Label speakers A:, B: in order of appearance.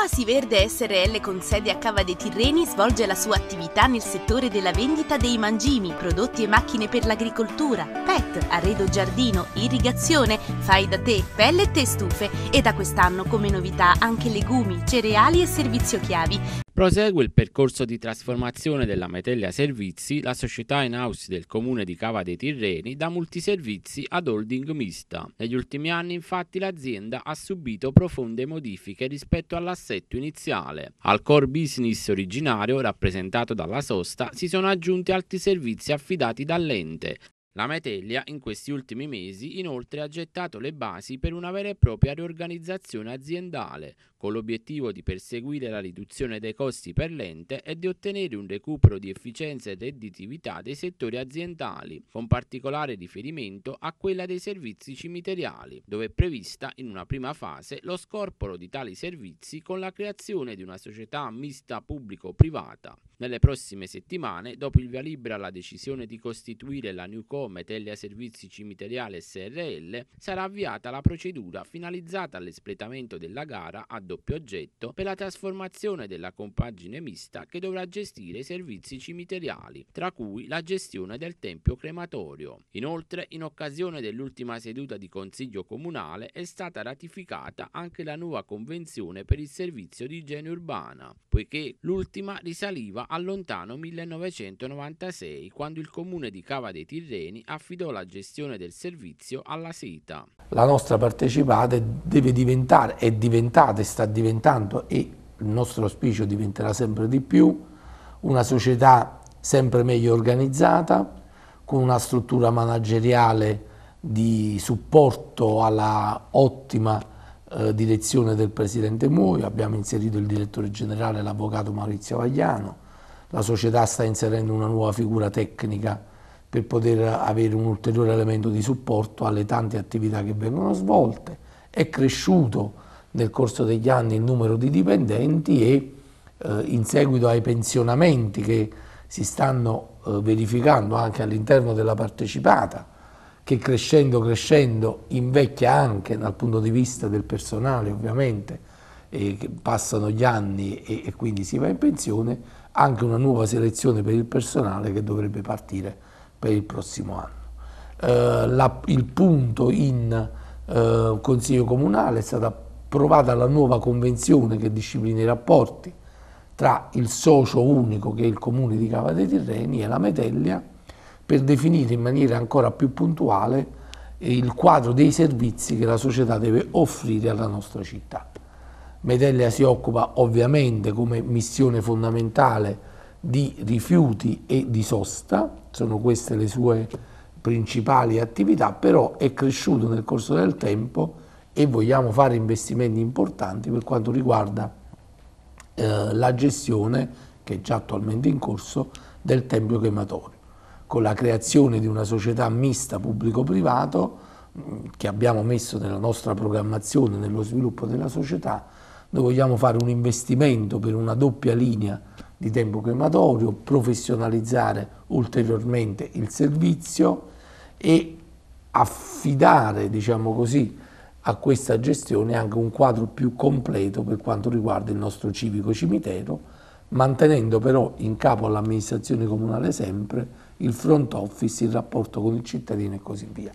A: Oasi Verde SRL con sede a Cava dei Tirreni svolge la sua attività nel settore della vendita dei mangimi, prodotti e macchine per l'agricoltura, pet, arredo giardino, irrigazione, fai da te, pellet e stufe e da quest'anno come novità anche legumi, cereali e servizio chiavi. Prosegue il percorso di trasformazione della Metellia Servizi, la società in house del comune di Cava dei Tirreni, da multiservizi ad holding mista. Negli ultimi anni infatti l'azienda ha subito profonde modifiche rispetto all'assetto iniziale. Al core business originario, rappresentato dalla sosta, si sono aggiunti altri servizi affidati dall'ente, la Metellia in questi ultimi mesi inoltre ha gettato le basi per una vera e propria riorganizzazione aziendale, con l'obiettivo di perseguire la riduzione dei costi per l'ente e di ottenere un recupero di efficienza e redditività dei settori aziendali, con particolare riferimento a quella dei servizi cimiteriali, dove è prevista in una prima fase lo scorporo di tali servizi con la creazione di una società mista pubblico-privata. Nelle prossime settimane, dopo il via libera alla decisione di costituire la Newco Metellia Servizi Cimiteriale SRL sarà avviata la procedura finalizzata all'espletamento della gara a doppio oggetto per la trasformazione della compagine mista che dovrà gestire i servizi cimiteriali, tra cui la gestione del tempio crematorio. Inoltre, in occasione dell'ultima seduta di Consiglio Comunale è stata ratificata anche la nuova Convenzione per il servizio di igiene urbana, poiché l'ultima risaliva al lontano 1996, quando il comune di Cava dei Tirreni Beni affidò la gestione del servizio alla SEITA. La nostra
B: partecipata deve diventare, è diventata e sta diventando e il nostro auspicio diventerà sempre di più una società sempre meglio organizzata, con una struttura manageriale di supporto alla ottima eh, direzione del Presidente Muoio, abbiamo inserito il direttore generale, l'avvocato Maurizio Vagliano, la società sta inserendo una nuova figura tecnica per poter avere un ulteriore elemento di supporto alle tante attività che vengono svolte. È cresciuto nel corso degli anni il numero di dipendenti e eh, in seguito ai pensionamenti che si stanno eh, verificando anche all'interno della partecipata, che crescendo crescendo invecchia anche dal punto di vista del personale ovviamente, passano gli anni e, e quindi si va in pensione, anche una nuova selezione per il personale che dovrebbe partire per il prossimo anno. Eh, la, il punto in eh, Consiglio Comunale è stata approvata la nuova convenzione che disciplina i rapporti tra il socio unico che è il Comune di Cava dei Tirreni e la Metellia per definire in maniera ancora più puntuale eh, il quadro dei servizi che la società deve offrire alla nostra città. Metellia si occupa ovviamente come missione fondamentale di rifiuti e di sosta, sono queste le sue principali attività, però è cresciuto nel corso del tempo e vogliamo fare investimenti importanti per quanto riguarda eh, la gestione, che è già attualmente in corso, del tempio crematorio, con la creazione di una società mista pubblico-privato mm, che abbiamo messo nella nostra programmazione, nello sviluppo della società, noi vogliamo fare un investimento per una doppia linea di tempo crematorio, professionalizzare ulteriormente il servizio e affidare, diciamo così, a questa gestione anche un quadro più completo per quanto riguarda il nostro civico cimitero, mantenendo però in capo all'amministrazione comunale sempre il front office, il rapporto con il cittadino e così via.